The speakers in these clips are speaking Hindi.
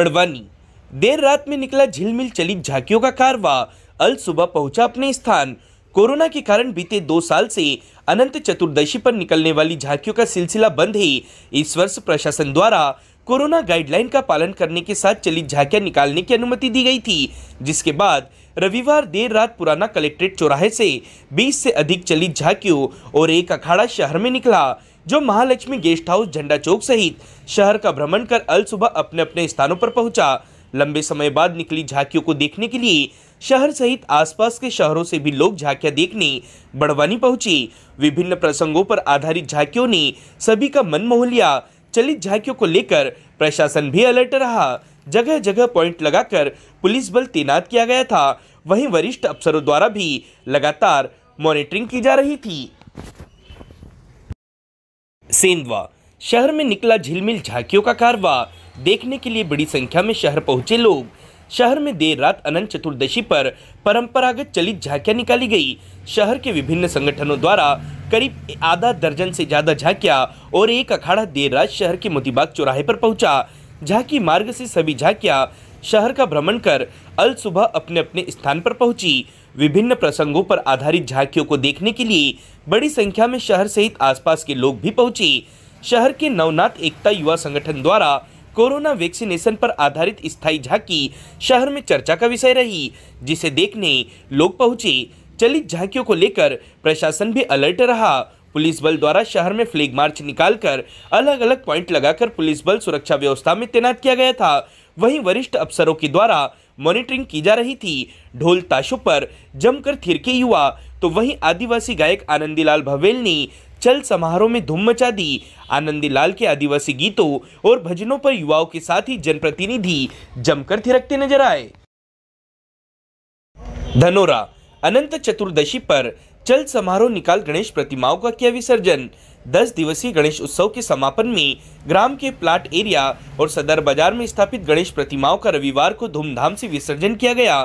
बड़वानी देर रात में निकला झिलमिल चली झांकियों का कारवा अल सुबह पहुंचा अपने स्थान कोरोना के कारण बीते दो साल से अनंत चतुर्दशी पर निकलने वाली झांकियों का सिलसिला बंद है इस वर्ष प्रशासन द्वारा कोरोना गाइडलाइन का पालन करने के साथ चली झांकियां निकालने की अनुमति दी गई थी जिसके बाद रविवार देर रात पुराना कलेक्ट्रेट चौराहे से 20 से अधिक चली झांकियों और एक अखाड़ा शहर में निकला जो महालक्ष्मी गेस्ट हाउस झंडा चौक सहित शहर का भ्रमण कर अल सुबह अपने अपने स्थानों पर पहुंचा लंबे समय बाद निकली झांकियों को देखने के लिए शहर सहित आसपास के शहरों से भी लोग झांकियां देखने बड़वानी पहुंची विभिन्न प्रसंगों पर आधारित झांकियों ने सभी का मन मोह लिया चलित झांकियों को लेकर प्रशासन भी अलर्ट रहा जगह जगह पॉइंट लगाकर पुलिस बल तैनात किया गया था वहीं वरिष्ठ अफसरों द्वारा भी लगातार मॉनिटरिंग की जा रही थी सेंधवा शहर में निकला झिलमिल झांकियों का कारवा देखने के लिए बड़ी संख्या में शहर पहुंचे लोग शहर में देर रात अनंत चतुर्दशी पर परंपरागत चलित झांकियां निकाली गई शहर के विभिन्न संगठनों द्वारा करीब आधा दर्जन से ज्यादा झांकियां और एक अखाड़ा देर रात शहर के मोतीबाग चौराहे पर पहुंचा झांकी मार्ग से सभी झांकियां शहर का भ्रमण कर अल सुबह अपने अपने स्थान पर पहुंची विभिन्न प्रसंगों पर आधारित झांकियों को देखने के लिए बड़ी संख्या में शहर सहित आसपास के लोग भी पहुंचे शहर के नवनाथ एकता युवा संगठन द्वारा कोरोना वैक्सीनेशन पर आधारित स्थायी झांकी शहर में चर्चा का विषय रही जिसे देखने लोग पहुंचे चलित झांकियों को लेकर प्रशासन भी अलर्ट रहा पुलिस बल द्वारा शहर में फ्लैग मार्च निकालकर अलग अलग पॉइंट लगाकर पुलिस बल सुरक्षा व्यवस्था में तैनात किया गया था वहीं वरिष्ठ अफसरों के द्वारा मॉनिटरिंग की जा रही थी ढोल ताशों पर जमकर थिरके युवा तो वहीं आदिवासी गायक आनंदीलाल भवेल ने चल समारोह में धूम मचा दी आनंदीलाल के आदिवासी गीतों और भजनों पर युवाओं के साथ ही जनप्रतिनिधि जमकर थिरकते नजर आए धनोरा अनंत चतुर्दशी पर चल समारोह निकाल गणेश प्रतिमाओं का किया विसर्जन दस दिवसीय गणेश उत्सव के समापन में ग्राम के प्लाट एरिया और सदर बाजार में स्थापित गणेश प्रतिमाओं का रविवार को धूमधाम से विसर्जन किया गया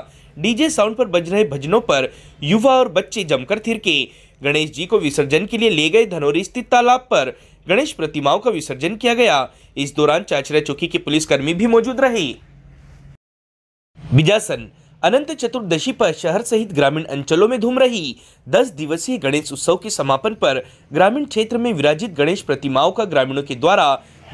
डीजे साउंड पर बज रहे भजनों पर युवा और बच्चे जमकर थिरके गणेश जी को विसर्जन के लिए ले गए धनौरी स्थित तालाब पर गणेश प्रतिमाओं का विसर्जन किया गया इस दौरान चाचरा चौकी के पुलिसकर्मी भी मौजूद रहे बिजासन अनंत चतुर्दशी पर शहर सहित ग्रामीण अंचलों में धूम रही दस दिवसीय गणेश उत्सव के समापन पर ग्रामीण क्षेत्र में विराजित गणेश प्रतिमाओं का ग्रामीणों के द्वारा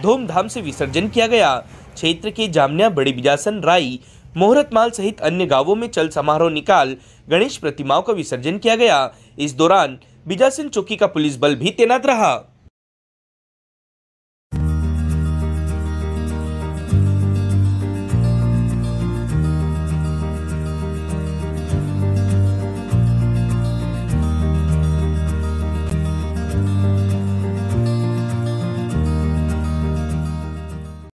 धूमधाम से विसर्जन किया गया क्षेत्र के जामनिया बड़े बिजासन राई मोहरतमाल सहित अन्य गांवों में चल समारोह निकाल गणेश प्रतिमाओं का विसर्जन किया गया इस दौरान बिजासन चौकी का पुलिस बल भी तैनात रहा